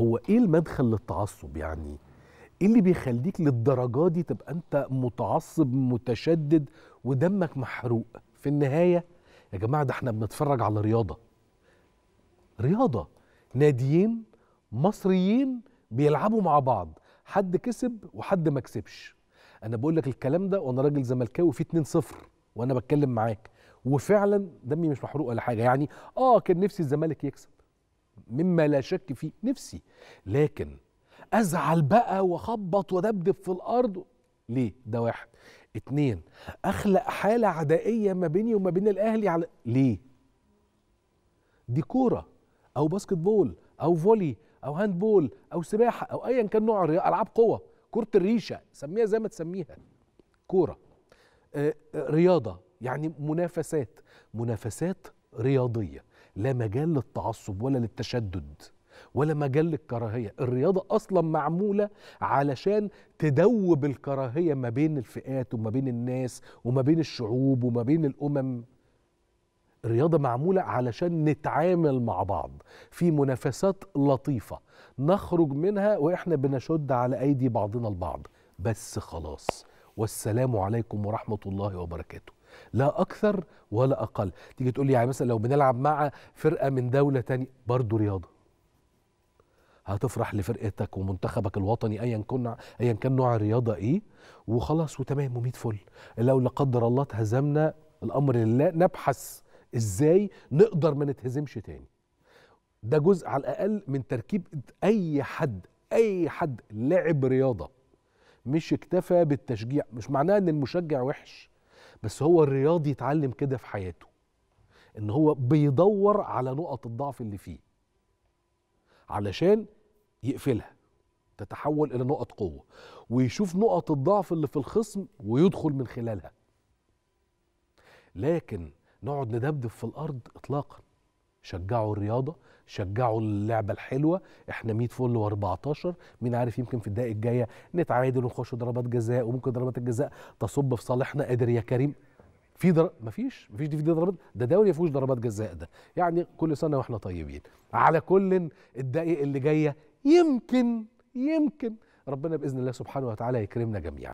هو ايه المدخل للتعصب يعني ايه اللي بيخليك للدرجه دي تبقى انت متعصب متشدد ودمك محروق في النهايه يا جماعه ده احنا بنتفرج على رياضه رياضه ناديين مصريين بيلعبوا مع بعض حد كسب وحد ما كسبش انا بقول لك الكلام ده وانا راجل زملكاوي في 2 0 وانا بتكلم معاك وفعلا دمي مش محروق ولا حاجه يعني اه كان نفسي الزمالك يكسب مما لا شك فيه نفسي لكن ازعل بقى واخبط وادبدب في الارض ليه ده واحد اتنين اخلق حاله عدائيه ما بيني وما بين الاهلي على ليه دي كوره او باسكت بول او فولي او هاند بول او سباحه او ايا كان نوع العاب قوه كره الريشه سميها زي ما تسميها كوره آه، آه، رياضه يعني منافسات منافسات رياضيه لا مجال للتعصب ولا للتشدد ولا مجال للكراهيه الرياضه اصلا معموله علشان تدوب الكراهيه ما بين الفئات وما بين الناس وما بين الشعوب وما بين الامم الرياضه معموله علشان نتعامل مع بعض في منافسات لطيفه نخرج منها واحنا بنشد على ايدي بعضنا البعض بس خلاص والسلام عليكم ورحمه الله وبركاته لا اكثر ولا اقل تيجي تقول لي يعني مثلا لو بنلعب مع فرقه من دوله تانية برضه رياضه هتفرح لفرقتك ومنتخبك الوطني ايا كنا ايا كان نوع الرياضه ايه وخلاص وتمام وميت فل لو لا قدر الله اتهزمنا الامر لله نبحث ازاي نقدر ما نتهزمش تاني ده جزء على الاقل من تركيب اي حد اي حد لعب رياضه مش اكتفى بالتشجيع مش معناه ان المشجع وحش بس هو الرياضي اتعلم كده في حياته ان هو بيدور على نقط الضعف اللي فيه علشان يقفلها تتحول الى نقط قوه ويشوف نقط الضعف اللي في الخصم ويدخل من خلالها لكن نقعد ندبدب في الارض اطلاقا شجعوا الرياضه شجعوا اللعبه الحلوه احنا 100 فل و14 مين عارف يمكن في الدقائق الجايه نتعادل ونخش ضربات جزاء وممكن ضربات الجزاء تصب في صالحنا قادر يا كريم في در... مفيش مفيش دي في ضربات ده دوري ما فيهوش ضربات جزاء ده يعني كل سنه واحنا طيبين على كل الدقائق اللي جايه يمكن يمكن ربنا باذن الله سبحانه وتعالى يكرمنا جميعا